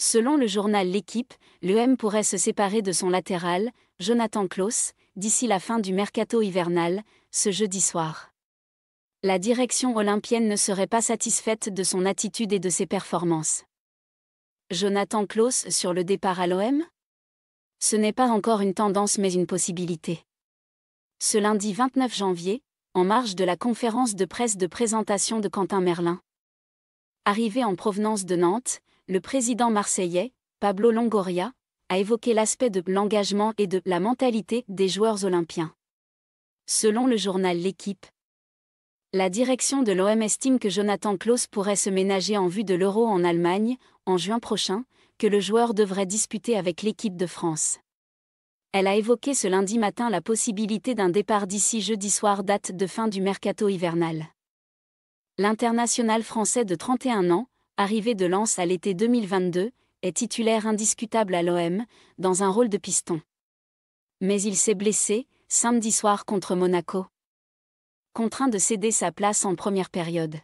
Selon le journal L'équipe, l'OM pourrait se séparer de son latéral, Jonathan Klaus, d'ici la fin du mercato hivernal, ce jeudi soir. La direction olympienne ne serait pas satisfaite de son attitude et de ses performances. Jonathan Klaus sur le départ à l'OM Ce n'est pas encore une tendance mais une possibilité. Ce lundi 29 janvier, en marge de la conférence de presse de présentation de Quentin Merlin. Arrivé en provenance de Nantes, le président marseillais, Pablo Longoria, a évoqué l'aspect de l'engagement et de la mentalité des joueurs olympiens. Selon le journal L'équipe, la direction de l'OM estime que Jonathan Klaus pourrait se ménager en vue de l'Euro en Allemagne, en juin prochain, que le joueur devrait disputer avec l'équipe de France. Elle a évoqué ce lundi matin la possibilité d'un départ d'ici jeudi soir date de fin du mercato hivernal. L'international français de 31 ans, arrivé de Lens à l'été 2022, est titulaire indiscutable à l'OM, dans un rôle de piston. Mais il s'est blessé, samedi soir contre Monaco. Contraint de céder sa place en première période.